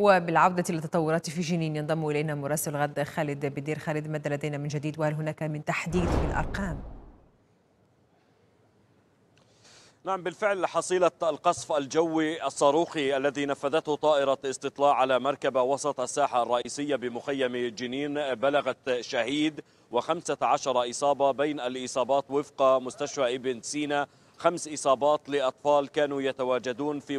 وبالعودة للتطورات في جنين ينضم إلينا مراسل غد خالد بدير خالد ماذا لدينا من جديد وهل هناك من تحديد في الأرقام؟ نعم بالفعل حصيلة القصف الجوي الصاروخي الذي نفذته طائرة استطلاع على مركبة وسط الساحة الرئيسية بمخيم جنين بلغت شهيد و15 إصابة بين الإصابات وفق مستشفى ابن سينا خمس إصابات لأطفال كانوا يتواجدون في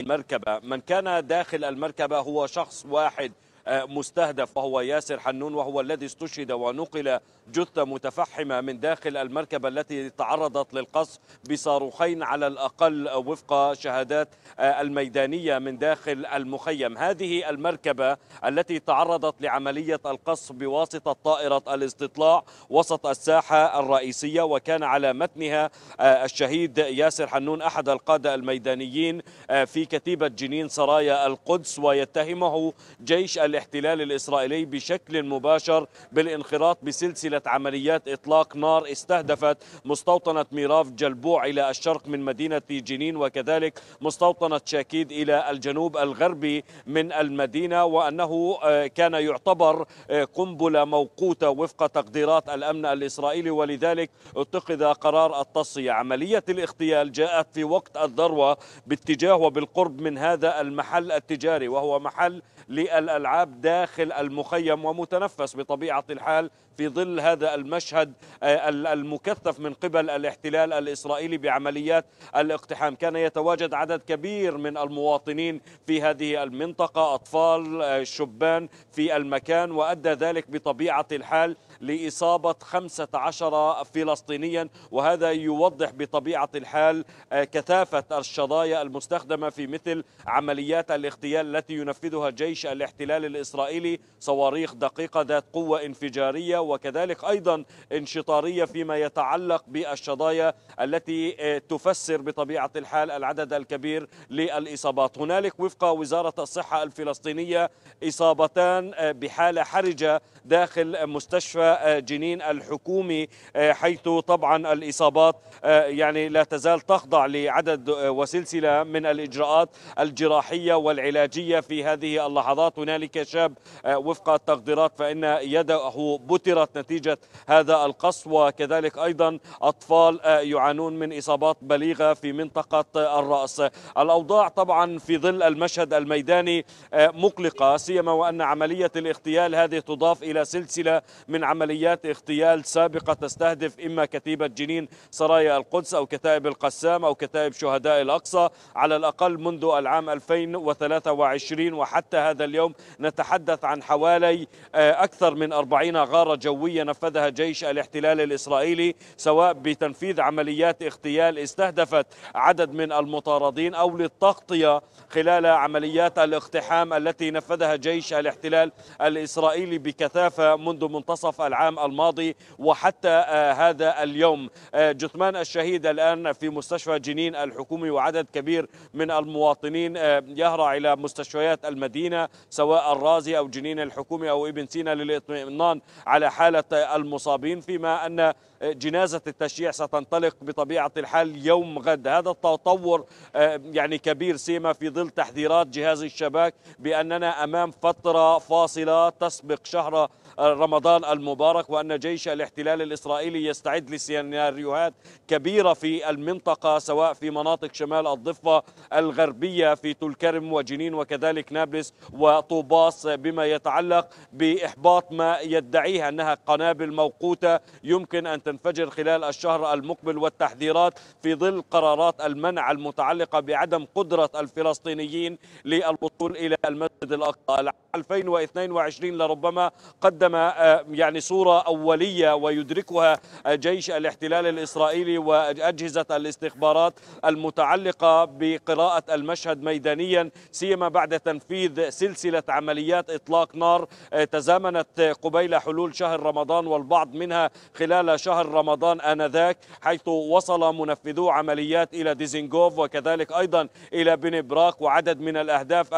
المركبة من كان داخل المركبة هو شخص واحد مستهدف وهو ياسر حنون وهو الذي استشهد ونقل جثة متفحمة من داخل المركبة التي تعرضت للقصف بصاروخين على الأقل وفق شهادات آه، الميدانية من داخل المخيم هذه المركبة التي تعرضت لعملية القصف بواسطة طائرة الاستطلاع وسط الساحة الرئيسية وكان على متنها آه، الشهيد ياسر حنون أحد القادة الميدانيين آه، في كتيبة جنين سرايا القدس ويتهمه جيش الاحتلال الإسرائيلي بشكل مباشر بالانخراط بسلسلة عمليات إطلاق نار استهدفت مستوطنة ميراف جلبوع إلى الشرق من مدينة جنين وكذلك مستوطنة شاكيد إلى الجنوب الغربي من المدينة وأنه آه، كان يعتبر آه، قنبلة موقوتة وفق تقديرات الأمن الإسرائيلي ولذلك اتخذ قرار التصفية عملية الاغتيال جاءت في وقت الذروة باتجاه وبالقرب من هذا المحل التجاري وهو محل للألعاب داخل المخيم ومتنفس بطبيعة الحال في ظل هذا المشهد آه، المكثف من قبل الاحتلال الإسرائيلي بعمليات الاقتحام كان يتواجد عدد كبير من المواطنين في هذه المنطقة أطفال آه، شبان في المكان وأدى ذلك بطبيعة الحال لإصابة 15 فلسطينيا وهذا يوضح بطبيعة الحال آه، كثافة الشظايا المستخدمة في مثل عمليات الاغتيال التي ينفذها جيش جيش الاحتلال الإسرائيلي صواريخ دقيقة ذات قوة انفجارية وكذلك أيضا انشطارية فيما يتعلق بالشظايا التي آه، تفسر بطبيعة الحال العدد الكبير للإصابات هنالك وفق وزارة الصحة الفلسطينية إصابتان آه، بحالة حرجة داخل مستشفى آه، جنين الحكومي حيث طبعا الإصابات يعني لا تزال تخضع لعدد وسلسلة من الإجراءات الجراحية والعلاجية في هذه اللحظات لحظات هنالك شاب آه، وفق التقديرات فإن يده بترت نتيجة هذا القصف وكذلك أيضا أطفال آه، يعانون من إصابات بليغة في منطقة الرأس الأوضاع طبعا في ظل المشهد الميداني آه، مقلقة سيما وأن عملية الاغتيال هذه تضاف إلى سلسلة من عمليات اغتيال سابقة تستهدف إما كتيبة جنين سرايا القدس أو كتائب القسام أو كتائب شهداء الأقصى على الأقل منذ العام 2023 وحتى هذا هذا اليوم نتحدث عن حوالي آه، أكثر من 40 غارة جوية نفذها جيش الاحتلال الإسرائيلي سواء بتنفيذ عمليات اغتيال استهدفت عدد من المطاردين أو للتغطية خلال عمليات الاقتحام التي نفذها جيش الاحتلال الإسرائيلي بكثافة منذ منتصف العام الماضي وحتى آه، هذا اليوم آه، جثمان الشهيد الآن في مستشفى جنين الحكومي وعدد كبير من المواطنين يهرع إلى مستشفيات المدينة سواء الرازي أو جنين الحكومي أو ابن سينا للإطمئنان على حالة المصابين فيما أن جنازة التشييع ستنطلق بطبيعة الحال يوم غد هذا التطور آه، يعني كبير سيما في ظل تحذيرات جهاز الشباك بأننا أمام فترة فاصلة تسبق شهر رمضان المبارك وأن جيش الاحتلال الإسرائيلي يستعد لسيناريوهات كبيرة في المنطقة سواء في مناطق شمال الضفة الغربية في تلكرم وجنين وكذلك نابلس وطوباس بما يتعلق بإحباط ما يدعيه أنها قنابل موقوتة يمكن أن تنفجر خلال الشهر المقبل والتحذيرات في ظل قرارات المنع المتعلقة بعدم قدرة الفلسطينيين للوصول إلى المسجد الأقصى 2022 لربما قدم آه، يعني صورة أولية ويدركها آه، جيش الاحتلال الإسرائيلي وأجهزة الاستخبارات المتعلقة بقراءة المشهد ميدانيا سيما بعد تنفيذ سلسلة عمليات إطلاق نار آه، تزامنت قبيل حلول شهر رمضان والبعض منها خلال شهر رمضان آنذاك حيث وصل منفذو عمليات إلى ديزنغوف وكذلك أيضا إلى بنبراك وعدد من الأهداف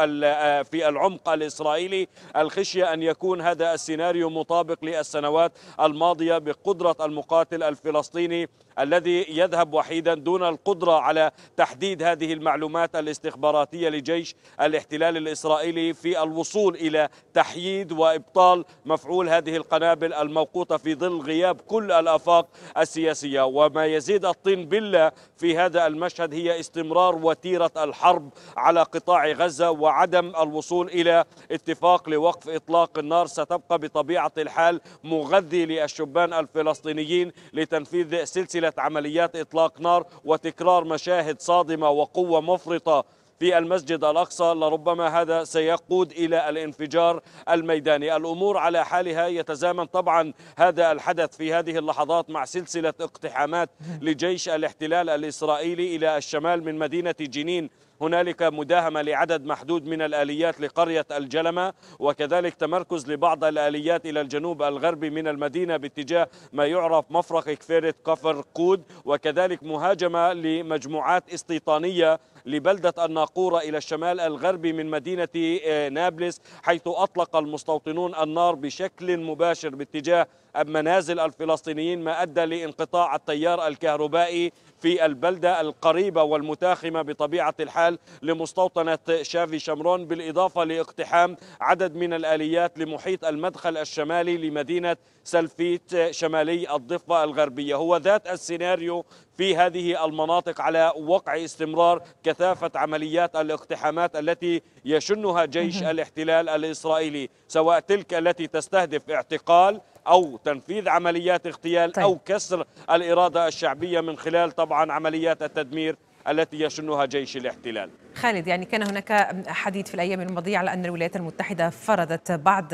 في العمق الإسرائيلي الإسرائيلي الخشية أن يكون هذا السيناريو مطابق للسنوات الماضية بقدرة المقاتل الفلسطيني الذي يذهب وحيدا دون القدرة على تحديد هذه المعلومات الاستخباراتية لجيش الاحتلال الإسرائيلي في الوصول إلى تحييد وإبطال مفعول هذه القنابل الموقوتة في ظل غياب كل الآفاق السياسية وما يزيد الطين بلة في هذا المشهد هي استمرار وتيرة الحرب على قطاع غزة وعدم الوصول إلى اتفاق لوقف إطلاق النار ستبقى بطبيعة الحال مغذي للشبان الفلسطينيين لتنفيذ سلسلة طيله عمليات اطلاق نار وتكرار مشاهد صادمه وقوه مفرطه في المسجد الأقصى لربما هذا سيقود إلى الانفجار الميداني الأمور على حالها يتزامن طبعا هذا الحدث في هذه اللحظات مع سلسلة اقتحامات لجيش الاحتلال الإسرائيلي إلى الشمال من مدينة جنين هنالك مداهمة لعدد محدود من الآليات لقرية الجلمة وكذلك تمركز لبعض الآليات إلى الجنوب الغربي من المدينة باتجاه ما يعرف مفرق كفيرة كفر قود وكذلك مهاجمة لمجموعات استيطانية لبلدة الناقورة إلى الشمال الغربي من مدينة آه، نابلس حيث أطلق المستوطنون النار بشكل مباشر باتجاه منازل الفلسطينيين ما أدى لانقطاع التيار الكهربائي في البلدة القريبة والمتاخمة بطبيعة الحال لمستوطنة شافي شمرون بالإضافة لاقتحام عدد من الآليات لمحيط المدخل الشمالي لمدينة سلفيت شمالي الضفة الغربية هو ذات السيناريو في هذه المناطق على وقع استمرار كثافة عمليات الاقتحامات التي يشنها جيش الاحتلال الإسرائيلي سواء تلك التي تستهدف اعتقال أو تنفيذ عمليات اغتيال طيب. أو كسر الإرادة الشعبية من خلال طبعا عمليات التدمير التي يشنها جيش الاحتلال خالد يعني كان هناك حديث في الأيام الماضية على أن الولايات المتحدة فرضت بعض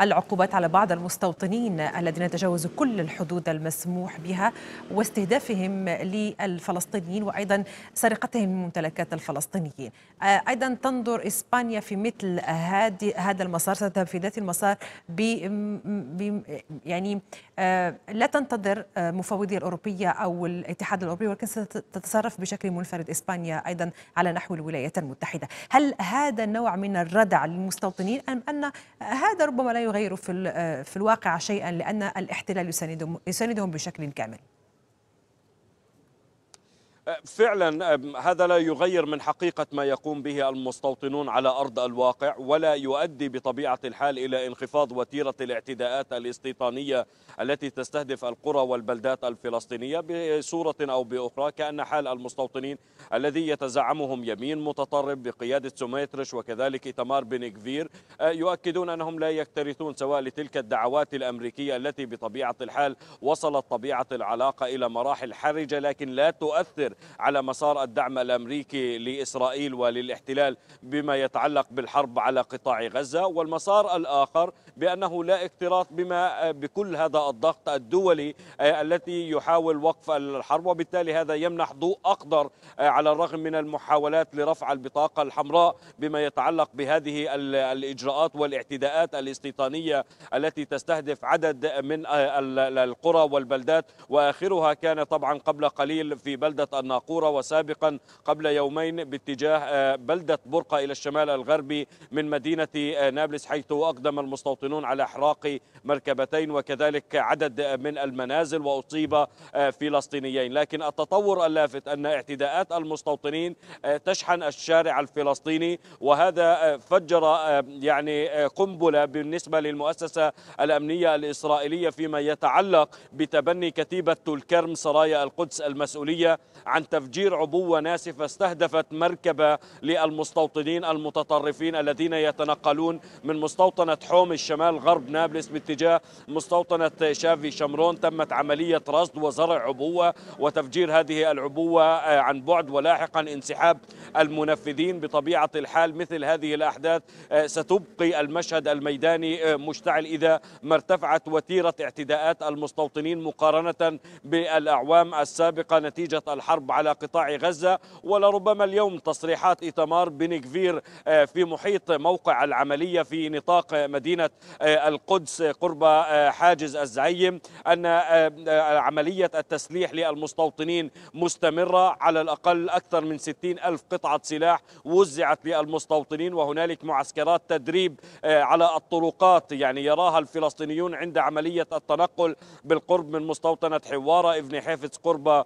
العقوبات على بعض المستوطنين الذين تجاوزوا كل الحدود المسموح بها واستهدافهم للفلسطينيين وأيضا سرقتهم من ممتلكات الفلسطينيين آه، أيضا تنظر إسبانيا في مثل هذا المسار ستذهب في ذات المسار ب يعني آه، لا تنتظر آه، مفوضية الأوروبية أو الاتحاد الأوروبي ولكن ستتصرف بشكل منفرد إسبانيا أيضا على نحو الولايات الولايات المتحدة هل هذا النوع من الردع للمستوطنين أم أن هذا ربما لا يغير في, في الواقع شيئا لأن الاحتلال يساندهم بشكل كامل أه، فعلا أه، هذا لا يغير من حقيقة ما يقوم به المستوطنون على أرض الواقع ولا يؤدي بطبيعة الحال إلى انخفاض وتيرة الاعتداءات الاستيطانية التي تستهدف القرى والبلدات الفلسطينية بصورة أو بأخرى كأن حال المستوطنين الذي يتزعمهم يمين متطرف بقيادة سوميترش وكذلك تمار بن كفير أه، يؤكدون أنهم لا يكترثون سواء لتلك الدعوات الأمريكية التي بطبيعة الحال وصلت طبيعة العلاقة إلى مراحل حرجة لكن لا تؤثر على مسار الدعم الأمريكي لإسرائيل وللاحتلال بما يتعلق بالحرب على قطاع غزة والمسار الآخر بأنه لا اكتراث بما بكل هذا الضغط الدولي آه، التي يحاول وقف الحرب وبالتالي هذا يمنح ضوء أخضر آه، على الرغم من المحاولات لرفع البطاقة الحمراء بما يتعلق بهذه الإجراءات والاعتداءات الاستيطانية التي تستهدف عدد من آه، القرى والبلدات وآخرها كان طبعا قبل قليل في بلدة الناقورة وسابقا قبل يومين باتجاه آه، بلدة برقة إلى الشمال الغربي من مدينة آه، نابلس حيث أقدم المستوطنون على إحراق مركبتين وكذلك عدد من المنازل وأصيب آه، فلسطينيين لكن التطور اللافت أن اعتداءات المستوطنين تشحن الشارع الفلسطيني وهذا فجر يعني قنبلة بالنسبة للمؤسسة الأمنية الإسرائيلية فيما يتعلق بتبني كتيبة الكرم سرايا القدس المسؤولية عن تفجير عبوة ناسفة استهدفت مركبة للمستوطنين المتطرفين الذين يتنقلون من مستوطنة حوم الشمال غرب نابلس باتجاه مستوطنة شافي شمرون تمت عملية رصد وزرع عبوة وتفجير هذه العبوة آه، عن بعد ولاحقا انسحاب المنفذين بطبيعة الحال مثل هذه الأحداث آه، ستبقي المشهد الميداني آه، مشتعل إذا ما ارتفعت وتيرة اعتداءات المستوطنين مقارنة بالأعوام السابقة نتيجة الحرب الحرب على قطاع غزة ولربما اليوم تصريحات إيتمار بن آه، في محيط موقع العملية في نطاق مدينة آه، القدس قرب آه، حاجز الزعيم أن عملية التسليح للمستوطنين مستمرة على الأقل أكثر من 60 ألف قطعة سلاح وزعت للمستوطنين وهنالك معسكرات تدريب على الطرقات يعني يراها الفلسطينيون عند عملية التنقل بالقرب من مستوطنة حوارة ابن حافظ قرب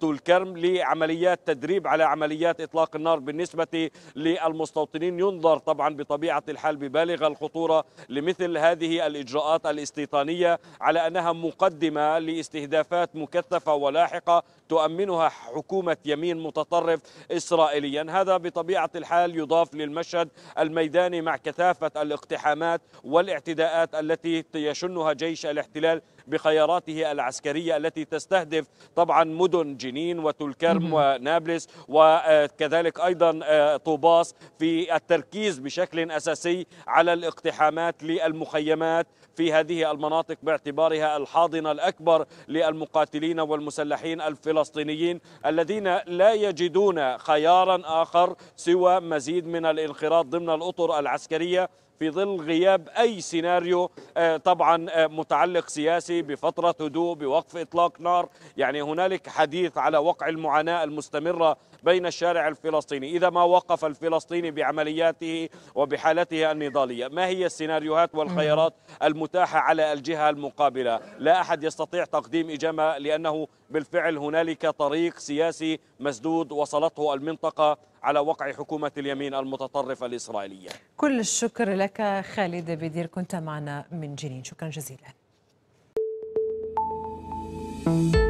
تولكرم كرم لعمليات تدريب على عمليات إطلاق النار بالنسبة للمستوطنين ينظر طبعا بطبيعة الحال ببالغ الخطورة لمثل هذه الإجراءات الاستيطانية على أنها مقدمة لاستهدافات مكثفة ولاحقة تؤمنها حكومة يمين متطرف إسرائيليا هذا بطبيعة الحال يضاف للمشهد الميداني مع كثافة الاقتحامات والاعتداءات التي يشنها جيش الاحتلال بخياراته العسكرية التي تستهدف طبعا مدن جنين وتلكرم ونابلس وكذلك أيضا آه، طوباس في التركيز بشكل أساسي على الاقتحامات للمخيمات في هذه المناطق باعتبارها الحاضنة الأكبر للمقاتلين والمسلحين الفلسطينيين الذين لا يجدون خيارا آخر سوى مزيد من الانخراط ضمن الأطر العسكرية في ظل غياب أي سيناريو آه، طبعا آه، متعلق سياسي بفترة هدوء بوقف إطلاق نار يعني هنالك حديث على وقع المعاناة المستمرة بين الشارع الفلسطيني إذا ما وقف الفلسطيني بعملياته وبحالته النضالية ما هي السيناريوهات والخيارات المتاحة على الجهة المقابلة لا أحد يستطيع تقديم إجابة لأنه بالفعل هنالك طريق سياسي مسدود وصلته المنطقة على وقع حكومة اليمين المتطرفة الإسرائيلية كل الشكر لك خالد بدير كنت معنا من جنين شكرا جزيلا Thank you.